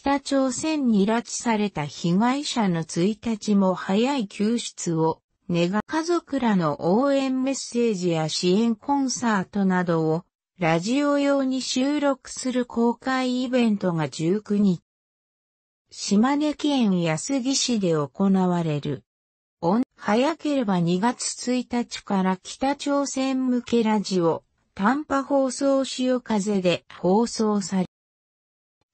北朝鮮に拉致された被害者の1日も早い救出を願家族らの応援メッセージや支援コンサートなどをラジオ用に収録する公開イベントが19日、島根県安木市で行われる。早ければ2月1日から北朝鮮向けラジオ、短波放送潮風で放送され、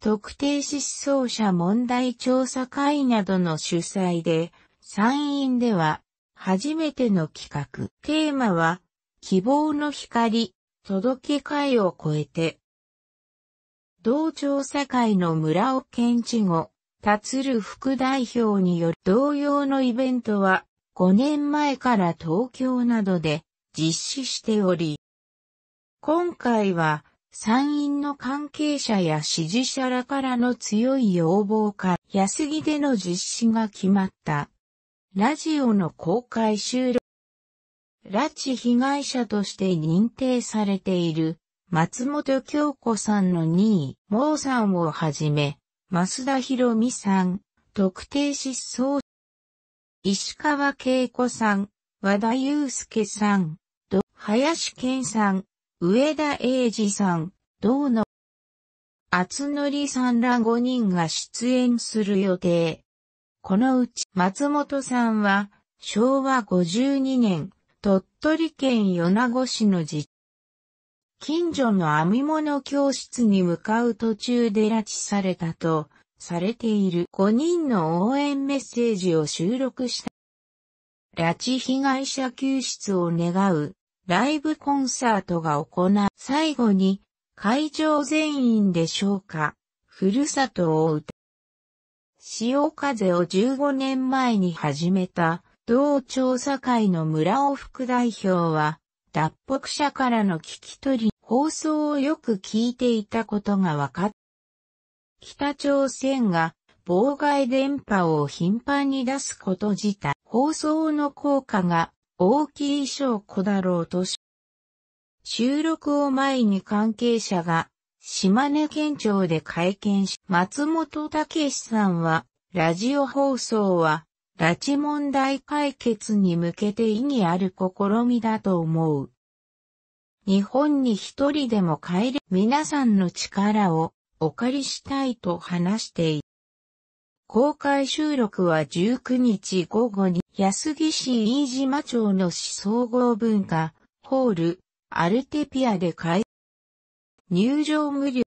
特定失踪者問題調査会などの主催で、参院では、初めての企画。テーマは、希望の光、届け会を超えて、同調査会の村尾県知後、達る副代表による同様のイベントは、5年前から東京などで実施しており、今回は、参院の関係者や支持者らからの強い要望か、安木での実施が決まった。ラジオの公開収録。拉致被害者として認定されている松本京子さんの2位、毛さんをはじめ、増田博美さん、特定失踪、石川恵子さん、和田祐介さん、林健さん、上田英二さん、道野厚則さんら5人が出演する予定。このうち松本さんは昭和52年鳥取県米子市の実近所の編み物教室に向かう途中で拉致されたとされている5人の応援メッセージを収録した。拉致被害者救出を願うライブコンサートが行う。最後に、会場全員でしょうか、ふるさとを歌。潮風を15年前に始めた、同調査会の村尾副代表は、脱北者からの聞き取り、放送をよく聞いていたことが分かった。北朝鮮が妨害電波を頻繁に出すこと自体、放送の効果が大きい証拠だろうと収録を前に関係者が島根県庁で会見し、松本武さんは、ラジオ放送は、拉致問題解決に向けて意義ある試みだと思う。日本に一人でも帰れ、皆さんの力をお借りしたいと話している。公開収録は19日午後に安木市飯島町の市総合文化ホールアルテピアで開入場無料